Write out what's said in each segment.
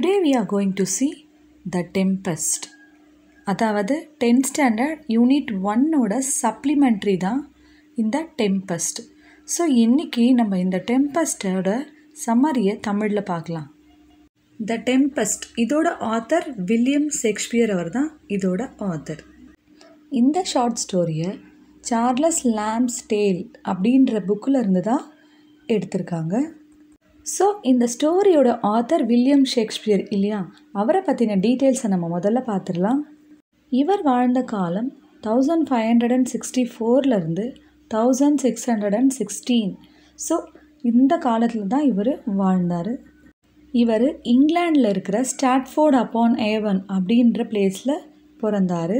today we are going to see the tempest அதாவது tenth standard unit ஒன்னோட supplementary தான் இந்த டெம்பஸ்ட் ஸோ இன்றைக்கி நம்ம இந்த டெம்பஸ்டோட சம்மரியை தமிழில் பார்க்கலாம் த டெம்பஸ்ட் இதோட ஆத்தர் வில்லியம் ஷேக்ஸ்பியர் அவர் தான் இதோட ஆத்தர் இந்த ஷார்ட் ஸ்டோரியை சார்லஸ் லேம்ஸ் டேல் அப்படின்ற புக்கில் இருந்து தான் எடுத்திருக்காங்க ஸோ இந்த ஸ்டோரியோட ஆத்தர் வில்லியம் ஷேக்ஸ்பியர் இல்லையா அவரை பற்றின டீட்டெயில்ஸை நம்ம முதல்ல பார்த்துடலாம் இவர் வாழ்ந்த காலம் thousand five hundred and sixty ஃபோர்லேருந்து thousand six hundred and sixteen so இந்த காலத்தில் தான் இவர் வாழ்ந்தார் இவர் இங்கிலாண்டில் இருக்கிற ஸ்டாட்ஃபோர்ட் அப்பான் ஏவன் அப்படின்ற பிளேஸில் பிறந்தார்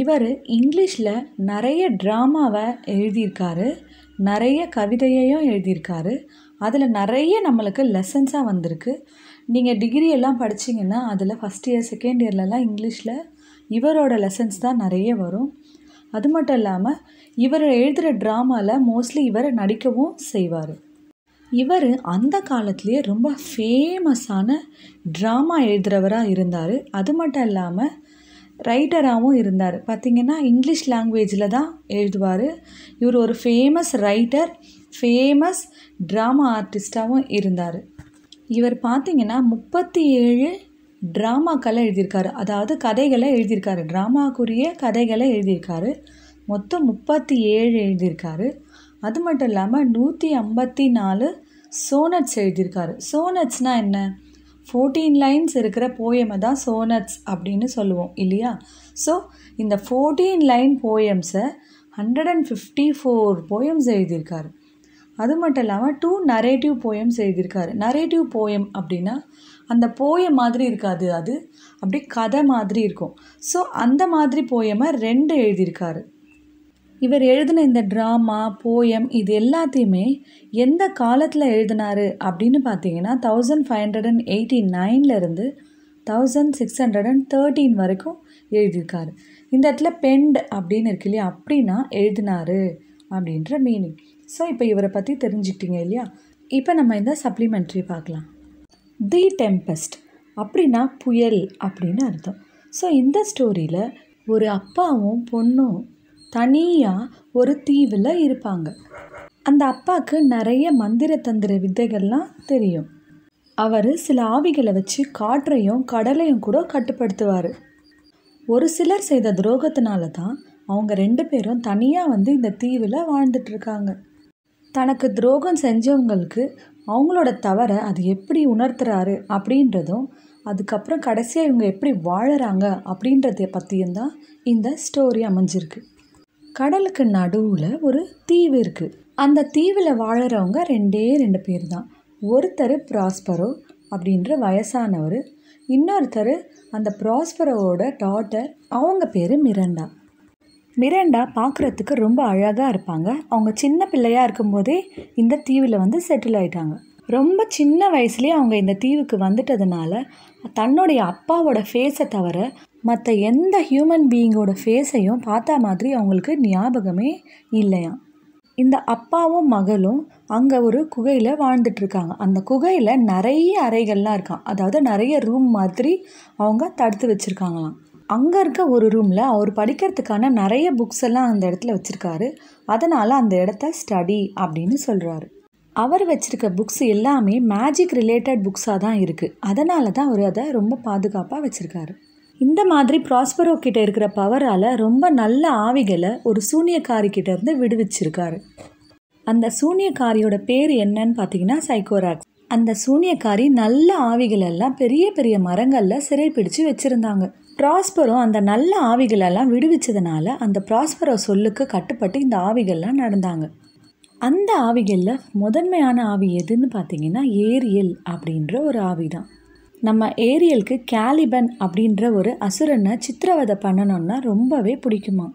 இவர் இங்கிலீஷில் நிறைய ட்ராமாவை எழுதியிருக்காரு நிறைய கவிதையையும் எழுதியிருக்காரு அதில் நிறைய நம்மளுக்கு லெசன்ஸாக வந்திருக்கு நீங்கள் டிகிரி எல்லாம் படிச்சிங்கன்னா அதில் ஃபஸ்ட் இயர் செகண்ட் இயர்லலாம் இங்கிலீஷில் இவரோட லெசன்ஸ் தான் நிறைய வரும் அது மட்டும் இல்லாமல் இவர் எழுதுகிற ட்ராமாவில் மோஸ்ட்லி இவர் நடிக்கவும் செய்வார் இவர் அந்த காலத்துலேயே ரொம்ப ஃபேமஸான ட்ராமா எழுதுகிறவராக இருந்தார் அது மட்டும் இல்லாமல் ரைட்டராகவும் இருந்தார் பார்த்திங்கன்னா இங்கிலீஷ் லாங்குவேஜில் தான் எழுதுவார் இவர் ஒரு ஃபேமஸ் ரைட்டர் ஃபேமஸ் ட்ராமா ஆர்டிஸ்டாகவும் இருந்தார் இவர் பார்த்திங்கன்னா முப்பத்தி ஏழு ட்ராமாக்களை எழுதியிருக்காரு அதாவது கதைகளை எழுதியிருக்காரு ட்ராமாக்குரிய கதைகளை எழுதியிருக்காரு மொத்தம் முப்பத்தி ஏழு எழுதியிருக்காரு அது மட்டும் இல்லாமல் நூற்றி ஐம்பத்தி நாலு சோனட்ஸ் எழுதியிருக்காரு சோனட்ஸ்னால் என்ன ஃபோர்டீன் லைன்ஸ் இருக்கிற போயமை தான் சோனட்ஸ் அப்படின்னு சொல்லுவோம் இல்லையா ஸோ இந்த ஃபோர்டீன் லைன் போயம்ஸை hundred and fifty four poems எழுதியிருக்காரு அது மட்டும் இல்லாமல் டூ நரேட்டிவ் போயம்ஸ் எழுதியிருக்காரு நரேட்டிவ் போயம் அப்படின்னா அந்த போயம் மாதிரி இருக்காது அது அப்படி கதை மாதிரி இருக்கும் ஸோ அந்த மாதிரி போயமை ரெண்டு எழுதியிருக்காரு இவர் எழுதின இந்த ட்ராமா போயம் இது எல்லாத்தையுமே எந்த காலத்தில் எழுதினார் அப்படின்னு பார்த்தீங்கன்னா thousand five hundred and eighty நைன்லேருந்து thousand six hundred and thirteen வரைக்கும் எழுதியிருக்காரு இந்த இடத்துல பெண்ட் அப்படின்னு இருக்கு இல்லையா அப்படின்னா எழுதினார் அப்படின்ற மீனிங் ஸோ இப்போ இவரை பற்றி தெரிஞ்சுக்கிட்டீங்க இல்லையா இப்போ நம்ம இந்த சப்ளிமெண்ட்ரி பார்க்கலாம் தி டெம்பஸ்ட் அப்படின்னா புயல் அப்படின்னு அர்த்தம் ஸோ இந்த ஸ்டோரியில் ஒரு அப்பாவும் பொண்ணும் தனியாக ஒரு தீவில் இருப்பாங்க அந்த அப்பாவுக்கு நிறைய மந்திர தந்திர வித்தைகள்லாம் தெரியும் அவர் சில ஆவிகளை வச்சு காற்றையும் கடலையும் கூட கட்டுப்படுத்துவார் ஒரு சிலர் செய்த துரோகத்தினால தான் அவங்க ரெண்டு பேரும் தனியாக வந்து இந்த தீவில் வாழ்ந்துட்டுருக்காங்க தனக்கு துரோகம் செஞ்சவங்களுக்கு அவங்களோட தவறை அது எப்படி உணர்த்துறாரு அப்படின்றதும் அதுக்கப்புறம் கடைசியாக இவங்க எப்படி வாழறாங்க அப்படின்றத பற்றியும் தான் இந்த ஸ்டோரி அமைஞ்சிருக்கு கடலுக்கு நடுவில் ஒரு தீவு இருக்குது அந்த தீவில் வாழறவங்க ரெண்டே ரெண்டு பேர் தான் ஒருத்தர் ப்ராஸ்பரோ அப்படின்ற வயசானவர் இன்னொருத்தர் அந்த ப்ராஸ்பரோவோட டாட்டர் அவங்க பேர் மிரண்டா மிரண்டா பார்க்குறதுக்கு ரொம்ப அழகாக இருப்பாங்க அவங்க சின்ன பிள்ளையாக இருக்கும்போதே இந்த தீவில் வந்து செட்டில் ஆகிட்டாங்க ரொம்ப சின்ன வயசுலேயே அவங்க இந்த தீவுக்கு வந்துட்டதுனால தன்னுடைய அப்பாவோட ஃபேஸை தவிர மற்ற எந்த ஹியூமன் பீயிங்கோட ஃபேஸையும் பார்த்தா மாதிரி அவங்களுக்கு ஞாபகமே இல்லையா இந்த அப்பாவும் மகளும் அங்கே ஒரு குகையில் வாழ்ந்துட்டுருக்காங்க அந்த குகையில் நிறைய அறைகள்லாம் இருக்கான் அதாவது நிறைய ரூம் மாதிரி அவங்க தடுத்து வச்சுருக்காங்களாம் அங்கே இருக்க ஒரு ரூமில் அவர் படிக்கிறதுக்கான நிறைய புக்ஸ் எல்லாம் அந்த இடத்துல வச்சுருக்காரு அதனால் அந்த இடத்த ஸ்டடி அப்படின்னு சொல்கிறாரு அவர் வச்சுருக்க புக்ஸ் எல்லாமே மேஜிக் ரிலேட்டட் புக்ஸாக தான் இருக்குது அதனால தான் அவர் அதை ரொம்ப பாதுகாப்பாக வச்சுருக்காரு இந்த மாதிரி ப்ராஸ்பரோ கிட்ட இருக்கிற பவரால் ரொம்ப நல்ல ஆவிகளை ஒரு சூனியக்காரி கிட்ட இருந்து விடுவிச்சிருக்காரு அந்த சூனியக்காரியோட பேர் என்னன்னு பார்த்தீங்கன்னா சைக்கோராக்ஸ் அந்த சூனியக்காரி நல்ல ஆவிகளெல்லாம் பெரிய பெரிய மரங்களில் சிறை பிடிச்சு வச்சுருந்தாங்க ப்ராஸ்பரோ அந்த நல்ல ஆவிகளெல்லாம் விடுவிச்சதுனால அந்த ப்ராஸ்பரோ சொல்லுக்கு கட்டுப்பட்டு இந்த ஆவிகள்லாம் நடந்தாங்க அந்த ஆவிகளில் முதன்மையான ஆவி எதுன்னு பார்த்தீங்கன்னா ஏரியல் அப்படின்ற ஒரு ஆவி தான் நம்ம ஏரியலுக்கு கேலிபன் அப்படின்ற ஒரு அசுரனை சித்திரவதை பண்ணணும்னா ரொம்பவே பிடிக்குமா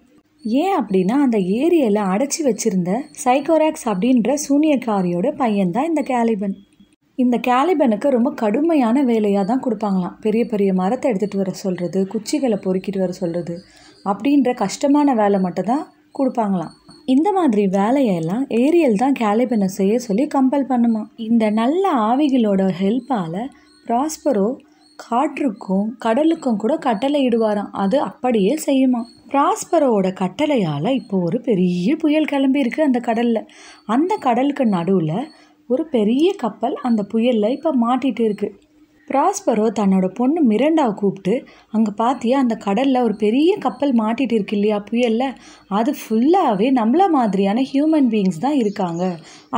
ஏன் அப்படின்னா அந்த ஏரியலை அடைச்சி வச்சிருந்த சைக்கோராக்ஸ் அப்படின்ற சூனியக்காரியோட பையன்தான் இந்த கேலிபன் இந்த கேலிபனுக்கு ரொம்ப கடுமையான வேலையாக தான் கொடுப்பாங்களாம் பெரிய பெரிய மரத்தை எடுத்துகிட்டு வர சொல்கிறது குச்சிகளை பொறுக்கிட்டு வர சொல்கிறது அப்படின்ற கஷ்டமான வேலை மட்டும் தான் கொடுப்பாங்களாம் இந்த மாதிரி வேலையெல்லாம் ஏரியல் தான் கேலிபனை செய்ய சொல்லி கம்பல் பண்ணுமா இந்த நல்ல ஆவிகளோட ஹெல்ப்பால் ப்ராஸ்பரோ காற்றுக்கும் கடலுக்கும் கூட கட்டளை இடுவாராம் அது அப்படியே செய்யுமா ப்ராஸ்பரோவோட கட்டளையால் இப்போ ஒரு பெரிய புயல் கிளம்பியிருக்கு அந்த கடலில் அந்த கடலுக்கு நடுவில் ஒரு பெரிய கப்பல் அந்த புயலில் இப்போ மாட்டிகிட்டு இருக்குது ப்ராஸ்பரோ தன்னோட பொண்ணு மிரண்டாவை கூப்பிட்டு அங்கே பார்த்தியா அந்த கடலில் ஒரு பெரிய கப்பல் மாட்டிகிட்டு இருக்கு இல்லையா புயலில் அது ஃபுல்லாகவே நம்மள மாதிரியான ஹியூமன் பீயிங்ஸ் தான் இருக்காங்க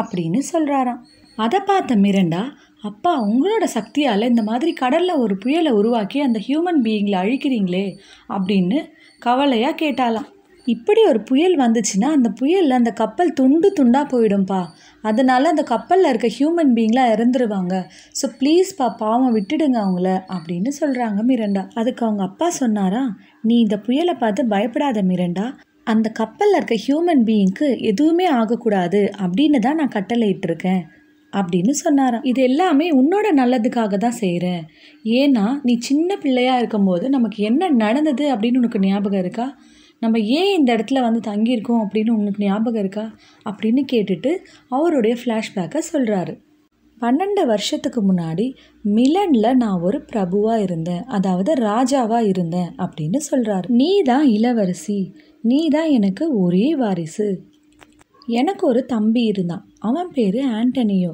அப்படின்னு சொல்கிறாராம் அதை பார்த்த மிரண்டா அப்பா உங்களோட சக்தியால் இந்த மாதிரி கடலில் ஒரு புயலை உருவாக்கி அந்த ஹியூமன் பீயிங்கில் அழிக்கிறீங்களே அப்படின்னு கவலையாக கேட்டாலாம் இப்படி ஒரு புயல் வந்துச்சுன்னா அந்த புயலில் அந்த கப்பல் துண்டு துண்டாக போயிடும்பா அதனால் அந்த கப்பலில் இருக்க ஹியூமன் பீயிங்லாம் இறந்துருவாங்க ஸோ ப்ளீஸ்ப்பா பாவம் விட்டுடுங்க அவங்கள அப்படின்னு சொல்கிறாங்க மிரண்டா அதுக்கு அவங்க அப்பா சொன்னாரா நீ இந்த புயலை பார்த்து பயப்படாத மிரண்டா அந்த கப்பலில் இருக்க ஹியூமன் பீயிங்க்கு எதுவுமே ஆகக்கூடாது அப்படின்னு தான் நான் கட்டளை இட்டிருக்கேன் அப்படின்னு சொன்னாராம் இது எல்லாமே உன்னோட நல்லதுக்காக தான் செய்கிறேன் ஏன்னா நீ சின்ன பிள்ளையாக இருக்கும்போது நமக்கு என்ன நடந்தது அப்படின்னு உனக்கு ஞாபகம் இருக்கா நம்ம ஏன் இந்த இடத்துல வந்து தங்கியிருக்கோம் அப்படின்னு உனக்கு ஞாபகம் இருக்கா அப்படின்னு கேட்டுட்டு அவருடைய ஃப்ளாஷ்பேக்கை சொல்கிறாரு பன்னெண்டு வருஷத்துக்கு முன்னாடி மிலனில் நான் ஒரு பிரபுவாக இருந்தேன் அதாவது ராஜாவாக இருந்தேன் அப்படின்னு சொல்கிறாரு நீ தான் இளவரசி நீ தான் எனக்கு ஒரே வாரிசு எனக்கு ஒரு தம்பி இருந்தான் அவன் பேர் ஆண்டனியோ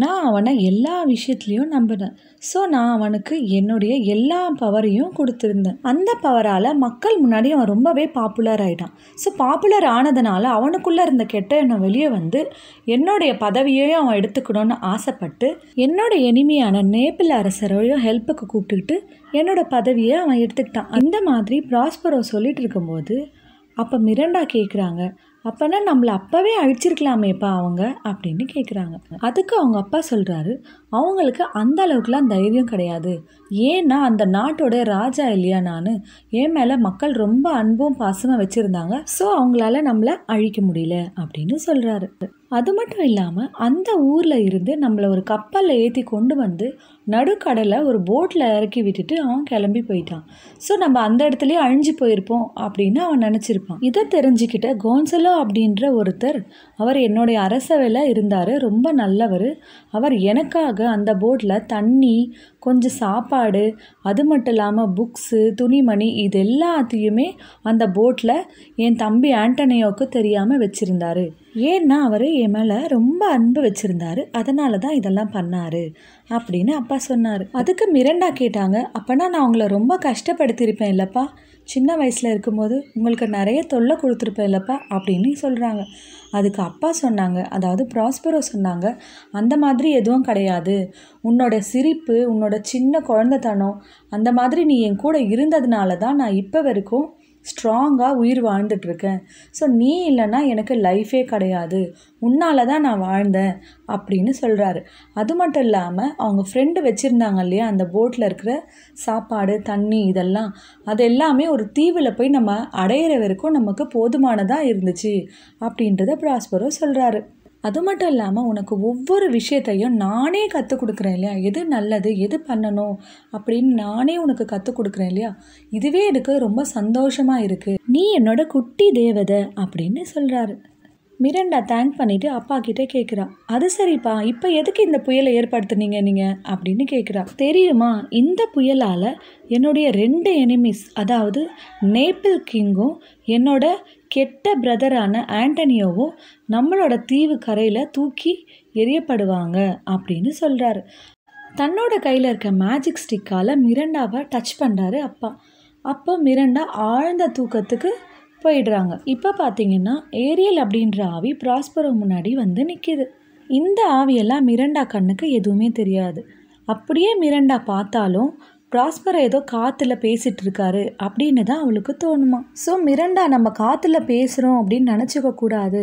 நான் அவனை எல்லா விஷயத்துலேயும் நம்பினேன் ஸோ நான் அவனுக்கு என்னுடைய எல்லா பவரையும் கொடுத்துருந்தேன் அந்த பவரால் மக்கள் முன்னாடி அவன் ரொம்பவே பாப்புலர் ஆகிட்டான் ஸோ பாப்புலர் ஆனதுனால அவனுக்குள்ளே இருந்த கெட்ட எண்ணம் வெளியே வந்து என்னுடைய பதவியையும் அவன் எடுத்துக்கணும்னு ஆசைப்பட்டு என்னோட எளிமையான நேப்பிள் அரசரையும் ஹெல்ப்புக்கு கூப்பிட்டுக்கிட்டு என்னோடய பதவியை அவன் எடுத்துக்கிட்டான் இந்த மாதிரி ப்ராஸ்பரோ சொல்லிகிட்டு இருக்கும்போது அப்போ மிரண்டா கேட்குறாங்க அப்போனா நம்மளை அப்போவே அழிச்சிருக்கலாமேப்பா அவங்க அப்படின்னு கேட்குறாங்க அதுக்கு அவங்க அப்பா சொல்கிறாரு அவங்களுக்கு அந்த அளவுக்குலாம் தைரியம் கிடையாது ஏன்னா அந்த நாட்டோட ராஜா இல்லையா நான் என் மேலே மக்கள் ரொம்ப அன்பும் பாசமாக வச்சுருந்தாங்க ஸோ அவங்களால நம்மளை அழிக்க முடியல அப்படின்னு சொல்கிறாரு அது மட்டும் இல்லாமல் அந்த ஊரில் இருந்து நம்மளை ஒரு கப்பலில் ஏற்றி கொண்டு வந்து நடுக்கடலை ஒரு போட்டில் இறக்கி விட்டுட்டு அவன் கிளம்பி போயிட்டான் ஸோ நம்ம அந்த இடத்துலையே அழிஞ்சு போயிருப்போம் அப்படின்னு அவன் நினச்சிருப்பான் இதை தெரிஞ்சுக்கிட்ட கோன்சலோ அப்படின்ற ஒருத்தர் அவர் என்னுடைய அரசவையில் இருந்தார் ரொம்ப நல்லவர் அவர் எனக்காக அந்த போட்டில் தண்ணி கொஞ்சம் சாப்பாடு அது மட்டும் இல்லாமல் புக்ஸு துணிமணி இது எல்லாத்தையுமே அந்த போட்டில் என் தம்பி ஆண்டனியோவுக்கு தெரியாமல் வச்சுருந்தாரு ஏன்னா அவர் என் மேலே ரொம்ப அன்பு வச்சுருந்தாரு அதனால தான் இதெல்லாம் பண்ணார் அப்படின்னு அப்பா சொன்னார் அதுக்கு மிரண்டா கேட்டாங்க அப்போனா நான் அவங்கள ரொம்ப கஷ்டப்படுத்தியிருப்பேன் இல்லைப்பா சின்ன வயசில் இருக்கும்போது உங்களுக்கு நிறைய தொல்லை இல்லைப்பா அப்படின்னு சொல்கிறாங்க அதுக்கு அப்பா சொன்னாங்க அதாவது ப்ராஸ்பரோ சொன்னாங்க அந்த மாதிரி எதுவும் கிடையாது உன்னோட சிரிப்பு உன்னோட சின்ன குழந்தைத்தனம் அந்த மாதிரி நீ என் கூட இருந்ததுனால தான் நான் இப்போ வரைக்கும் ஸ்ட்ராங்காக உயிர் வாழ்ந்துட்டுருக்கேன் ஸோ நீ இல்லைன்னா எனக்கு லைஃபே கிடையாது உன்னால் தான் நான் வாழ்ந்தேன் அப்படின்னு சொல்கிறாரு அது மட்டும் இல்லாமல் அவங்க ஃப்ரெண்டு வச்சுருந்தாங்க இல்லையா அந்த போட்டில் இருக்கிற சாப்பாடு தண்ணி இதெல்லாம் அது எல்லாமே ஒரு தீவில் போய் நம்ம அடையிற வரைக்கும் நமக்கு போதுமானதாக இருந்துச்சு அப்படின்றத ப்ராஸ்பரோ சொல்கிறாரு அது மட்டும் இல்லாமல் உனக்கு ஒவ்வொரு விஷயத்தையும் நானே கற்றுக் கொடுக்குறேன் இல்லையா எது நல்லது எது பண்ணணும் அப்படின்னு நானே உனக்கு கற்றுக் கொடுக்குறேன் இல்லையா இதுவே எனக்கு ரொம்ப சந்தோஷமாக இருக்குது நீ என்னோட குட்டி தேவதை அப்படின்னு சொல்கிறாரு மிரண்டா தேங்க் பண்ணிவிட்டு அப்பா கிட்டே கேட்குறா அது சரிப்பா இப்போ எதுக்கு இந்த புயலை ஏற்படுத்துனீங்க நீங்கள் அப்படின்னு கேட்குறா தெரியுமா இந்த புயலால் என்னுடைய ரெண்டு எனிமிஸ் அதாவது நேப்பிள் கிங்கும் என்னோட கெட்ட பிரதரான ஆண்டனியோவோ நம்மளோட தீவு கரையில் தூக்கி எரியப்படுவாங்க அப்படின்னு சொல்கிறாரு தன்னோட கையில் இருக்க மேஜிக் ஸ்டிக்கால் மிரண்டாவை டச் பண்ணுறாரு அப்பா அப்போ மிரண்டா ஆழ்ந்த தூக்கத்துக்கு போயிடுறாங்க இப்போ பார்த்தீங்கன்னா ஏரியல் அப்படின்ற ஆவி ப்ராஸ்பரம் முன்னாடி வந்து நிற்கிது இந்த ஆவியெல்லாம் மிரண்டா கண்ணுக்கு எதுவுமே தெரியாது அப்படியே மிரண்டா பார்த்தாலும் ப்ராஸ்பரை ஏதோ காற்றுல பேசிகிட்டு இருக்காரு அப்படின்னு தான் அவளுக்கு தோணுமா ஸோ மிரண்டா நம்ம காற்றுல பேசுகிறோம் அப்படின்னு நினச்சிக்க கூடாது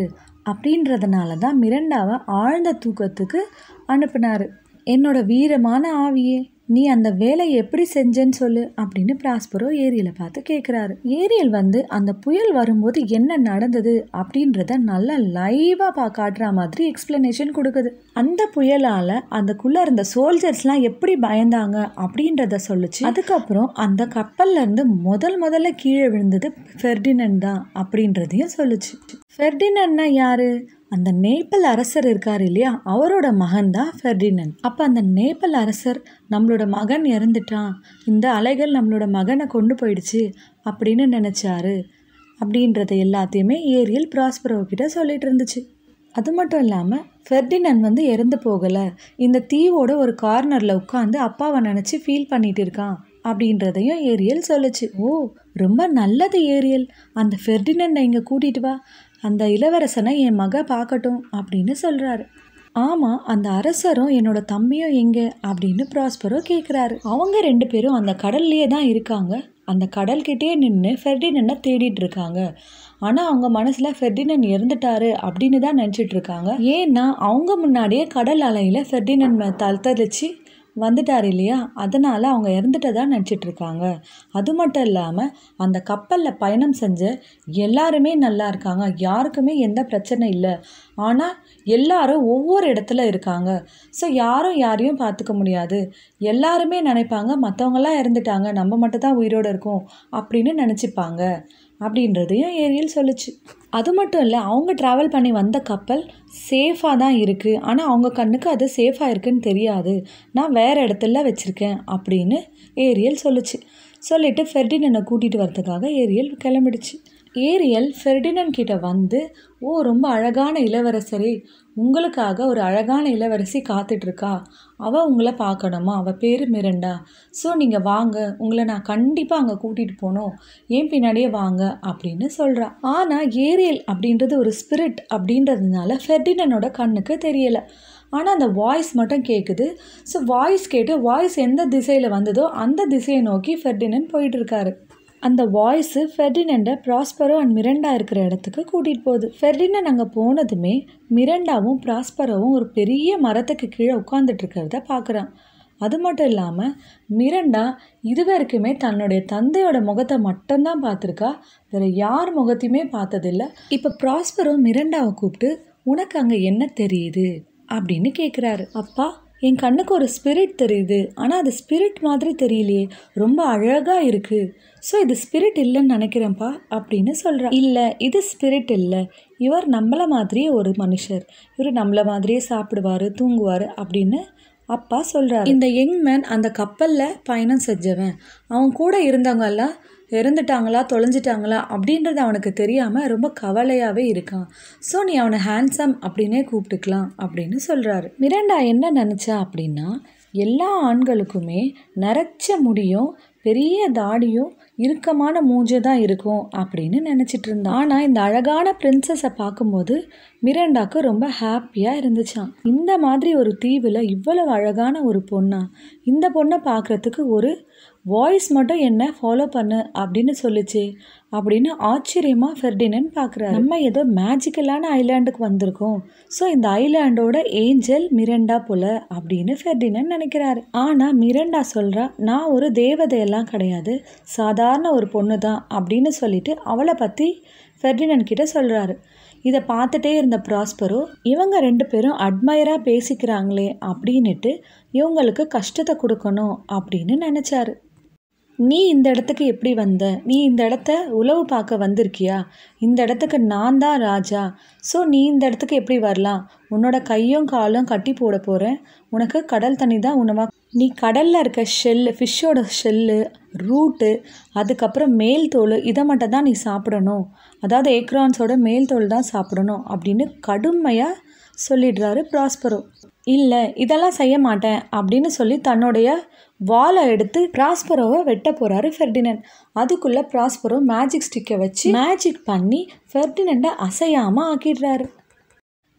அப்படின்றதுனால தான் மிரண்டாவை ஆழ்ந்த தூக்கத்துக்கு அனுப்புனார் என்னோட வீரமான ஆவியே நீ அந்த வேலையை எப்படி செஞ்சேன்னு சொல்லு அப்படின்னு பிராஸ்பரோ ஏரியலை பார்த்து கேட்குறாரு ஏரியல் வந்து அந்த புயல் வரும்போது என்ன நடந்தது அப்படின்றத நல்லா லைவாக காட்டுற மாதிரி எக்ஸ்பிளனேஷன் கொடுக்குது அந்த புயலால் அதுக்குள்ளே இருந்த சோல்ஜர்ஸ்லாம் எப்படி பயந்தாங்க அப்படின்றத சொல்லுச்சு அதுக்கப்புறம் அந்த கப்பல்லேருந்து முதல் முதல்ல கீழே விழுந்தது ஃபெர்டினன் தான் அப்படின்றதையும் சொல்லுச்சு ஃபெர்டினன்னா யாரு அந்த நேப்பல் அரசர் இருக்கார் இல்லையா அவரோட மகன் தான் ஃபெர்டினன் அப்போ அந்த நேப்பல் அரசர் நம்மளோட மகன் இறந்துட்டான் இந்த அலைகள் நம்மளோட மகனை கொண்டு போயிடுச்சு அப்படின்னு நினச்சாரு அப்படின்றத எல்லாத்தையுமே ஏரியல் ப்ராஸ்பரோக்கிட்ட சொல்லிட்டு இருந்துச்சு அது மட்டும் இல்லாமல் ஃபெர்டினன் வந்து இறந்து போகலை இந்த தீவோட ஒரு கார்னரில் உட்காந்து அப்பாவை நினச்சி ஃபீல் பண்ணிகிட்டு இருக்கான் அப்படின்றதையும் ஏரியல் சொல்லுச்சு ஓ ரொம்ப நல்லது ஏரியல் அந்த ஃபெர்டினண்டை இங்கே கூட்டிகிட்டு வா அந்த இளவரசனை என் மக பார்க்கட்டும் அப்படின்னு சொல்கிறாரு ஆமாம் அந்த அரசரும் என்னோட தம்பியும் எங்கே அப்படின்னு ப்ராஸ்பரோ கேட்குறாரு அவங்க ரெண்டு பேரும் அந்த கடல்லையே தான் இருக்காங்க அந்த கடல்கிட்டே நின்று ஃபெர்டினன்னை தேடிட்டு இருக்காங்க ஆனால் அவங்க மனசில் ஃபெர்டினன் இறந்துட்டாரு அப்படின்னு தான் நினச்சிட்டு இருக்காங்க ஏன்னா அவங்க முன்னாடியே கடல் அலையில் ஃபெர்டினன் தத்தளிச்சு வந்துட்டார் இல்லையா அதனால் அவங்க இறந்துட்டதாக நினச்சிட்ருக்காங்க அது மட்டும் இல்லாமல் அந்த கப்பலில் பயணம் செஞ்ச எல்லாருமே நல்லா இருக்காங்க யாருக்குமே எந்த பிரச்சனை இல்லை ஆனால் எல்லாரும் ஒவ்வொரு இடத்துல இருக்காங்க ஸோ யாரும் யாரையும் பார்த்துக்க முடியாது எல்லாருமே நினைப்பாங்க மற்றவங்களாம் இறந்துட்டாங்க நம்ம மட்டும் தான் உயிரோடு இருக்கோம் அப்படின்னு நினச்சிப்பாங்க அப்படின்றதையும் ஏரியல் சொல்லிச்சு அது மட்டும் இல்லை அவங்க ட்ராவல் பண்ணி வந்த கப்பல் சேஃபாக தான் இருக்குது ஆனால் அவங்க கண்ணுக்கு அது சேஃபாக இருக்குதுன்னு தெரியாது நான் வேறு இடத்துல வச்சுருக்கேன் அப்படின்னு ஏரியல் சொல்லிச்சு சொல்லிவிட்டு ஃபெர்டினனை கூட்டிகிட்டு வரதுக்காக ஏரியல் கிளம்பிடுச்சு ஏரியல் ஃபெர்டினன் கிட்ட வந்து ஓ ரொம்ப அழகான இளவரசரே உங்களுக்காக ஒரு அழகான இளவரசி காத்துட்ருக்கா அவள் உங்களை பார்க்கணுமா அவள் பேர் மிரண்டா ஸோ நீங்கள் வாங்க உங்களை நான் கண்டிப்பாக அங்கே கூட்டிகிட்டு போகணும் ஏன் பின்னாடியே வாங்க அப்படின்னு சொல்கிறாள் ஆனால் ஏரியல் அப்படின்றது ஒரு ஸ்பிரிட் அப்படின்றதுனால ஃபெர்டினனோட கண்ணுக்கு தெரியலை ஆனால் அந்த வாய்ஸ் மட்டும் கேட்குது ஸோ வாய்ஸ் கேட்டு வாய்ஸ் எந்த திசையில் வந்ததோ அந்த திசையை நோக்கி ஃபெர்டினன் போயிட்டுருக்காரு அந்த வாய்ஸு ஃபெர்டினண்டை ப்ராஸ்பரோ அண்ட் மிரண்டா இருக்கிற இடத்துக்கு கூட்டிகிட்டு போகுது ஃபெர்டினண்ட் அங்கே போனதுமே மிரண்டாவும் ப்ராஸ்பரோவும் ஒரு பெரிய மரத்துக்கு கீழே உட்காந்துட்டு இருக்கிறத பார்க்குறான் அது மட்டும் இல்லாமல் மிரண்டா இது வரைக்குமே தன்னுடைய தந்தையோட முகத்தை மட்டும்தான் பார்த்துருக்கா வேறு யார் முகத்தையுமே பார்த்ததில்ல இப்போ ப்ராஸ்பரோ மிரண்டாவை கூப்பிட்டு உனக்கு அங்கே என்ன தெரியுது அப்படின்னு கேட்குறாரு அப்பா என் கண்ணுக்கு ஒரு ஸ்பிரிட் தெரியுது ஆனால் அது ஸ்பிரிட் மாதிரி தெரியலையே ரொம்ப அழகாக இருக்குது ஸோ இது ஸ்பிரிட் இல்லைன்னு நினைக்கிறேன்ப்பா அப்படின்னு சொல்கிறான் இல்லை இது ஸ்பிரிட் இல்லை இவர் நம்மளை மாதிரியே ஒரு மனுஷர் இவர் நம்மளை மாதிரியே சாப்பிடுவார் தூங்குவார் அப்படின்னு அப்பா சொல்கிறார் இந்த யங் மேன் அந்த கப்பலில் பயணம் செஞ்சவன் அவன் கூட இருந்தவங்கெல்லாம் இறந்துட்டாங்களா தொலைஞ்சிட்டாங்களா அப்படின்றது அவனுக்கு தெரியாமல் ரொம்ப கவலையாகவே இருக்கான் ஸோ நீ அவனை ஹேண்ட்ஸம் அப்படின்னே கூப்பிட்டுக்கலாம் அப்படின்னு சொல்கிறாரு மிரண்டா என்ன நினச்சா அப்படின்னா எல்லா ஆண்களுக்குமே நரைச்ச முடியும் பெரிய தாடியும் இறுக்கமான மூஞ்சை தான் இருக்கும் அப்படின்னு நினச்சிட்டு இருந்தான் ஆனால் இந்த அழகான பிரின்சஸை பார்க்கும்போது மிரண்டாக்கு ரொம்ப ஹாப்பியாக இருந்துச்சான் இந்த மாதிரி ஒரு தீவில் இவ்வளவு அழகான ஒரு பொண்ணா இந்த பொண்ணை பார்க்குறதுக்கு ஒரு வாய்ஸ் மட்டும் என்ன ஃபாலோ பண்ணு அப்படின்னு சொல்லிச்சு அப்படின்னு ஆச்சரியமாக ஃபெர்டினன் பார்க்குறாரு நம்ம ஏதோ மேஜிக்கலான ஐலாண்டுக்கு வந்திருக்கோம் ஸோ இந்த ஐலாண்டோட ஏஞ்சல் மிரண்டா போல அப்படின்னு ஃபெர்டினன் நினைக்கிறாரு ஆனால் மிரண்டா சொல்கிறா நான் ஒரு தேவதையெல்லாம் கிடையாது சாதாரண ஒரு பொண்ணு தான் அப்படின்னு சொல்லிட்டு அவளை பற்றி ஃபெர்டினன் கிட்ட சொல்கிறாரு இதை பார்த்துட்டே இருந்த ப்ராஸ்பரோ இவங்க ரெண்டு பேரும் அட்மையராக பேசிக்கிறாங்களே அப்படின்னுட்டு இவங்களுக்கு கஷ்டத்தை கொடுக்கணும் அப்படின்னு நினச்சாரு நீ இந்த இடத்துக்கு எப்படி வந்த நீ இந்த இடத்த உளவு பார்க்க வந்திருக்கியா இந்த இடத்துக்கு நான் தான் ராஜா ஸோ நீ இந்த இடத்துக்கு எப்படி வரலாம் உன்னோட கையும் காலும் கட்டி போட போகிறேன் உனக்கு கடல் தண்ணி தான் உணவாக நீ கடலில் இருக்க ஷெல்லு ஃபிஷ்ஷோட ஷெல்லு ரூட்டு அதுக்கப்புறம் மேல் தோல் இதை மட்டும் தான் நீ சாப்பிடணும் அதாவது ஏக்ரான்ஸோட மேல் தோல் தான் சாப்பிடணும் அப்படின்னு கடுமையாக சொல்லிடுறாரு ப்ராஸ்பரோ இல்லை இதெல்லாம் செய்ய மாட்டேன் அப்படின்னு சொல்லி தன்னுடைய வாலை எடுத்து ப்ராஸ்பரோவை வெட்ட போகிறாரு ஃபெர்டினன் அதுக்குள்ளே ப்ராஸ்பரோ மேஜிக் ஸ்டிக்கை வச்சு மேஜிக் பண்ணி ஃபெர்டினண்டை அசையாமல் ஆக்கிடுறாரு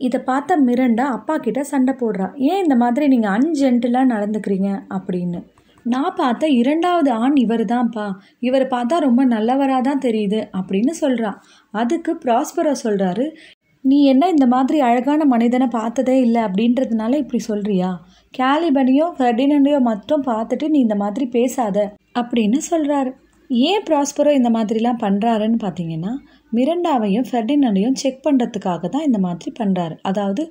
இதை பார்த்த மிரண்டா அப்பா கிட்ட சண்டை போடுறா ஏன் இந்த மாதிரி நீங்கள் அன்ஜென்டிலாக நடந்துக்கிறீங்க அப்படின்னு நான் பார்த்த இரண்டாவது ஆண் இவர் தான்ப்பா இவரை பார்த்தா ரொம்ப நல்லவராக தான் தெரியுது அப்படின்னு சொல்கிறா அதுக்கு ப்ராஸ்பரோ சொல்கிறாரு நீ என்ன இந்த மாதிரி அழகான மனிதனை பார்த்ததே இல்லை அப்படின்றதுனால இப்படி சொல்கிறியா கேலிபனியோ ஃபெர்டினண்டையோ மட்டும் பார்த்துட்டு நீ இந்த மாதிரி பேசாத அப்படின்னு சொல்கிறாரு ஏன் ப்ராஸ்பரோ இந்த மாதிரிலாம் பண்ணுறாருன்னு பார்த்தீங்கன்னா மிரண்டாவையும் ஃபெர்டினண்டையும் செக் பண்ணுறதுக்காக தான் இந்த மாதிரி பண்ணுறாரு அதாவது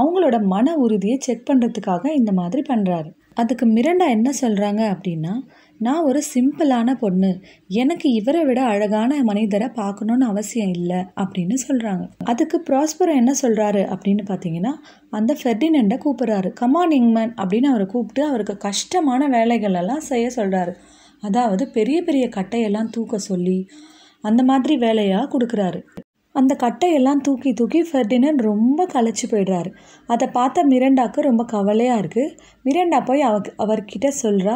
அவங்களோட மன உறுதியை செக் பண்ணுறதுக்காக இந்த மாதிரி பண்ணுறாரு அதுக்கு மிரண்டா என்ன சொல்கிறாங்க அப்படின்னா நான் ஒரு சிம்பிளான பொண்ணு எனக்கு இவரை விட அழகான மனிதரை பார்க்கணுன்னு அவசியம் இல்லை அப்படின்னு சொல்கிறாங்க அதுக்கு ப்ராஸ்பரம் என்ன சொல்கிறாரு அப்படின்னு பார்த்தீங்கன்னா அந்த ஃபெர்டினண்டை கூப்பிட்றாரு கமான் இங்மேன் அப்படின்னு அவரை கூப்பிட்டு அவருக்கு கஷ்டமான வேலைகளெல்லாம் செய்ய சொல்கிறாரு அதாவது பெரிய பெரிய கட்டையெல்லாம் தூக்க சொல்லி அந்த மாதிரி வேலையாக கொடுக்குறாரு அந்த கட்டையெல்லாம் தூக்கி தூக்கி ஃபெர்டினன் ரொம்ப களைச்சி போயிடுறாரு அதை பார்த்த மிரண்டாவுக்கு ரொம்ப கவலையாக இருக்குது மிரண்டா போய் அவ அவர்கிட்ட சொல்கிறா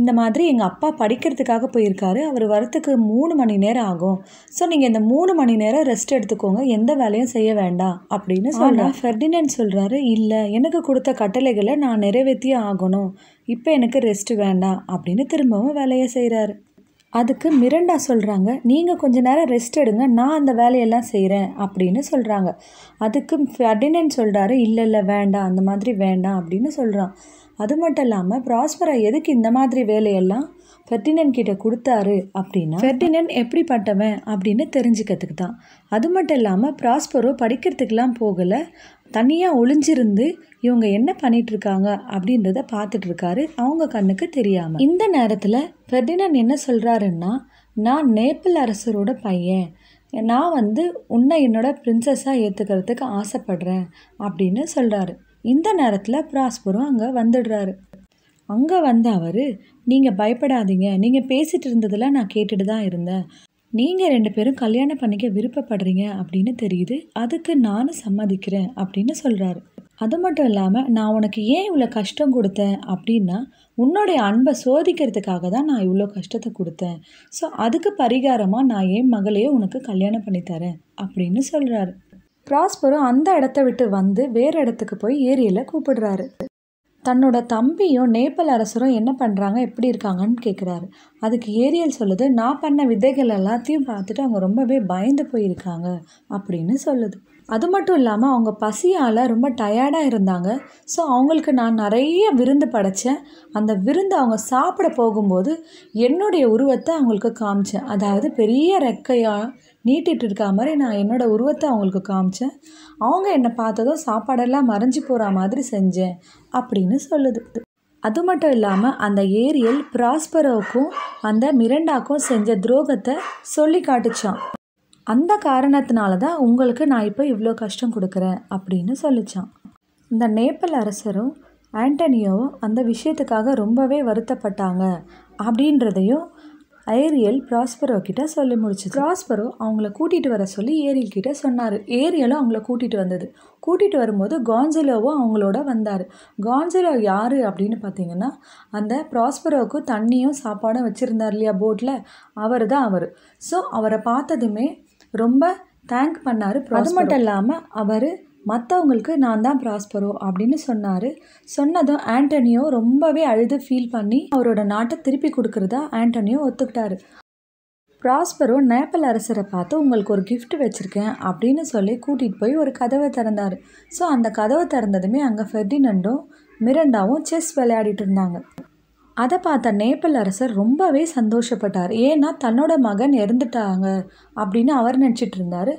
இந்த மாதிரி எங்கள் அப்பா படிக்கிறதுக்காக போயிருக்காரு அவர் வரத்துக்கு மூணு மணி நேரம் ஆகும் ஸோ நீங்கள் இந்த மூணு மணி நேரம் ரெஸ்ட் எடுத்துக்கோங்க எந்த வேலையும் செய்ய வேண்டாம் அப்படின்னு சொன்னால் ஃபெர்டினன் சொல்கிறாரு இல்லை எனக்கு கொடுத்த கட்டளைகளை நான் நிறைவேற்றியே ஆகணும் இப்போ எனக்கு ரெஸ்ட் வேண்டாம் அப்படின்னு திரும்பவும் வேலையை செய்கிறாரு அதுக்கு மிரண்டா சொல்கிறாங்க நீங்கள் கொஞ்ச நேரம் ரெஸ்ட் எடுங்க நான் அந்த வேலையெல்லாம் செய்கிறேன் அப்படின்னு சொல்கிறாங்க அதுக்கு ஃபெர்டினன் சொல்கிறாரு இல்லை இல்லை வேண்டாம் அந்த மாதிரி வேண்டாம் அப்படின்னு சொல்கிறான் அது மட்டும் இல்லாமல் ப்ராஸ்பரா எதுக்கு இந்த மாதிரி வேலையெல்லாம் ஃபெர்டினன் கிட்ட கொடுத்தாரு அப்படின்னா ஃபெர்டினன் எப்படிப்பட்டவன் அப்படின்னு தெரிஞ்சுக்கிறதுக்கு தான் அது மட்டும் இல்லாமல் ப்ராஸ்பரோ படிக்கிறதுக்கெலாம் போகலை தனியாக ஒளிஞ்சிருந்து இவங்க என்ன பண்ணிகிட்ருக்காங்க அப்படின்றத பார்த்துட்ருக்காரு அவங்க கண்ணுக்கு தெரியாமல் இந்த நேரத்தில் ஃபெர்டினன் என்ன சொல்கிறாருன்னா நான் நேப்பிள் அரசரோட பையன் நான் வந்து உன்னை என்னோட பிரின்சஸாக ஏற்றுக்கிறதுக்கு ஆசைப்படுறேன் அப்படின்னு சொல்கிறாரு இந்த நேரத்தில் பிராஸ்பரும் அங்கே வந்துடுறாரு அங்கே வந்த அவர் நீங்கள் பயப்படாதீங்க நீங்கள் பேசிகிட்டு இருந்ததில் நான் கேட்டுட்டு தான் இருந்தேன் நீங்கள் ரெண்டு பேரும் கல்யாணம் பண்ணிக்க விருப்பப்படுறீங்க அப்படின்னு தெரியுது அதுக்கு நானும் சம்மதிக்கிறேன் அப்படின்னு சொல்கிறாரு அது மட்டும் இல்லாமல் நான் உனக்கு ஏன் இவ்வளோ கஷ்டம் கொடுத்தேன் அப்படின்னா உன்னுடைய அன்பை சோதிக்கிறதுக்காக தான் நான் இவ்வளோ கஷ்டத்தை கொடுத்தேன் ஸோ அதுக்கு பரிகாரமாக நான் என் மகளையே உனக்கு கல்யாணம் பண்ணி தரேன் அப்படின்னு சொல்கிறாரு ப்ராஸ்பரும் அந்த இடத்த விட்டு வந்து வேறு இடத்துக்கு போய் ஏரியில் கூப்பிடுறாரு தன்னோட தம்பியும் நேபல் அரசரும் என்ன பண்ணுறாங்க எப்படி இருக்காங்கன்னு கேட்குறாரு அதுக்கு ஏரியல் சொல்லுது நான் பண்ண விதைகள் எல்லாத்தையும் பார்த்துட்டு அவங்க ரொம்பவே பயந்து போயிருக்காங்க அப்படின்னு சொல்லுது அது மட்டும் இல்லாமல் அவங்க பசியால் ரொம்ப டயர்டாக இருந்தாங்க ஸோ அவங்களுக்கு நான் நிறைய விருந்து படைத்தேன் அந்த விருந்து அவங்க சாப்பிட போகும்போது என்னுடைய உருவத்தை அவங்களுக்கு காமிச்சேன் அதாவது பெரிய ரெக்கையாக நீட்டிகிட்டு இருக்கா மாதிரி நான் என்னோடய உருவத்தை அவங்களுக்கு காமிச்சேன் அவங்க என்னை பார்த்ததும் சாப்பாடெல்லாம் மறைஞ்சு போகிற மாதிரி செஞ்சேன் அப்படின்னு சொல்லுது அது மட்டும் இல்லாமல் அந்த ஏரியல் பிராஸ்பரோவுக்கும் அந்த மிரண்டாக்கும் செஞ்ச துரோகத்தை சொல்லி காட்டுச்சான் அந்த காரணத்தினால தான் உங்களுக்கு நான் இப்போ இவ்வளோ கஷ்டம் கொடுக்குறேன் அப்படின்னு சொல்லிச்சான் இந்த நேப்பல் அரசரும் ஆண்டனியோவும் அந்த விஷயத்துக்காக ரொம்பவே வருத்தப்பட்டாங்க அப்படின்றதையும் ஏரியல் ப்ராஸ்பரோ கிட்ட சொல்லி முடிச்சு ப்ராஸ்பரோ அவங்கள கூட்டிகிட்டு வர சொல்லி ஏரியல் கிட்ட சொன்னார் ஏரியலும் அவங்கள கூட்டிகிட்டு வந்தது கூட்டிகிட்டு வரும்போது கான்சலோவும் அவங்களோட வந்தார் கான்சலோ யார் அப்படின்னு பார்த்தீங்கன்னா அந்த ப்ராஸ்பரோவுக்கு தண்ணியும் சாப்பாடும் வச்சுருந்தார் இல்லையா போட்டில் அவர் தான் அவர் ஸோ அவரை பார்த்ததுமே ரொம்ப தேங்க் பண்ணார் அது மட்டும் இல்லாமல் அவர் மற்றவங்களுக்கு நான் தான் ப்ராஸ்பரோ அப்படின்னு சொன்னார் சொன்னதும் ஆண்டனியோ ரொம்பவே அழுது ஃபீல் பண்ணி அவரோட நாட்டை திருப்பி கொடுக்குறதா ஆண்டனியோ ஒத்துக்கிட்டாரு ப்ராஸ்பரோ நேப்பல் அரசரை பார்த்து உங்களுக்கு ஒரு கிஃப்ட் வச்சுருக்கேன் அப்படின்னு சொல்லி கூட்டிகிட்டு போய் ஒரு கதவை திறந்தார் ஸோ அந்த கதவை திறந்ததுமே அங்கே ஃபெர்டினண்டும் மிரண்டாவும் செஸ் விளையாடிட்டு இருந்தாங்க அதை பார்த்த நேபாள் அரசர் ரொம்பவே சந்தோஷப்பட்டார் ஏன்னா தன்னோட மகன் இறந்துட்டாங்க அப்படின்னு அவர் நினச்சிட்டு இருந்தார்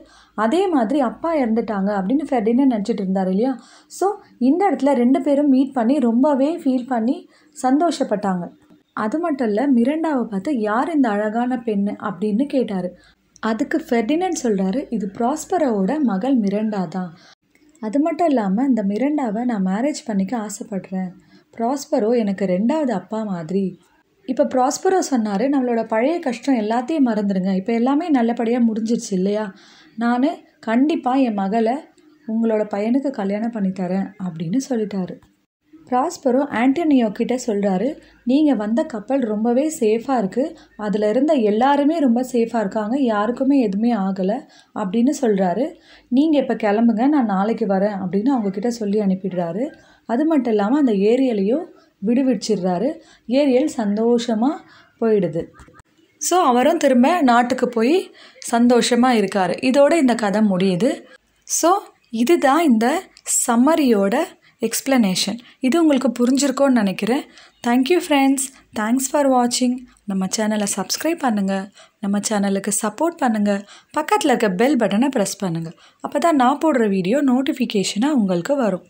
அதே மாதிரி அப்பா இறந்துட்டாங்க அப்படின்னு ஃபெர்டினன் நினச்சிட்டு இருந்தார் இல்லையா ஸோ இந்த இடத்துல ரெண்டு பேரும் மீட் பண்ணி ரொம்பவே ஃபீல் பண்ணி சந்தோஷப்பட்டாங்க அது மட்டும் இல்லை மிரண்டாவை பார்த்து யார் இந்த அழகான பெண் அப்படின்னு கேட்டார் அதுக்கு ஃபெர்டினன் சொல்கிறாரு இது ப்ராஸ்பரோட மகள் மிரண்டா தான் அது மட்டும் இல்லாமல் இந்த மிரண்டாவை நான் மேரேஜ் பண்ணிக்க ஆசைப்பட்றேன் ப்ராஸ்பரோ எனக்கு ரெண்டாவது அப்பா மாதிரி இப்போ ப்ராஸ்பரோ சொன்னார் நம்மளோட பழைய கஷ்டம் எல்லாத்தையும் மறந்துடுங்க இப்போ எல்லாமே நல்லபடியாக முடிஞ்சிருச்சு இல்லையா நான் கண்டிப்பாக என் மகளை உங்களோட பையனுக்கு கல்யாணம் பண்ணித்தரேன் அப்படின்னு சொல்லிட்டாரு ப்ராஸ்பரோ ஆண்டனியோ கிட்ட சொல்கிறாரு நீங்கள் வந்த கப்பல் ரொம்பவே சேஃபாக இருக்குது அதில் இருந்த எல்லாருமே ரொம்ப சேஃபாக இருக்காங்க யாருக்குமே எதுவுமே ஆகலை அப்படின்னு சொல்கிறாரு நீங்கள் இப்போ கிளம்புங்க நான் நாளைக்கு வரேன் அப்படின்னு அவங்கக்கிட்ட சொல்லி அனுப்பிடுறாரு அது மட்டும் இல்லாமல் அந்த ஏரியலையும் விடுவிச்சிடுறாரு ஏரியல் சந்தோஷமாக போயிடுது ஸோ அவரும் திரும்ப நாட்டுக்கு போய் சந்தோஷமாக இருக்கார் இதோடு இந்த கதை முடியுது ஸோ இதுதான் இந்த சம்மரியோட எக்ஸ்ப்ளனேஷன் இது உங்களுக்கு புரிஞ்சிருக்கோன்னு நினைக்கிறேன் தேங்க்யூ ஃப்ரெண்ட்ஸ் தேங்க்ஸ் ஃபார் வாட்சிங் நம்ம சேனலை சப்ஸ்கிரைப் பண்ணுங்கள் நம்ம சேனலுக்கு சப்போர்ட் பண்ணுங்கள் பக்கத்தில் இருக்க பெல் பட்டனை ப்ரெஸ் பண்ணுங்கள் அப்போ தான் நான் போடுற வீடியோ நோட்டிஃபிகேஷனாக உங்களுக்கு வரும்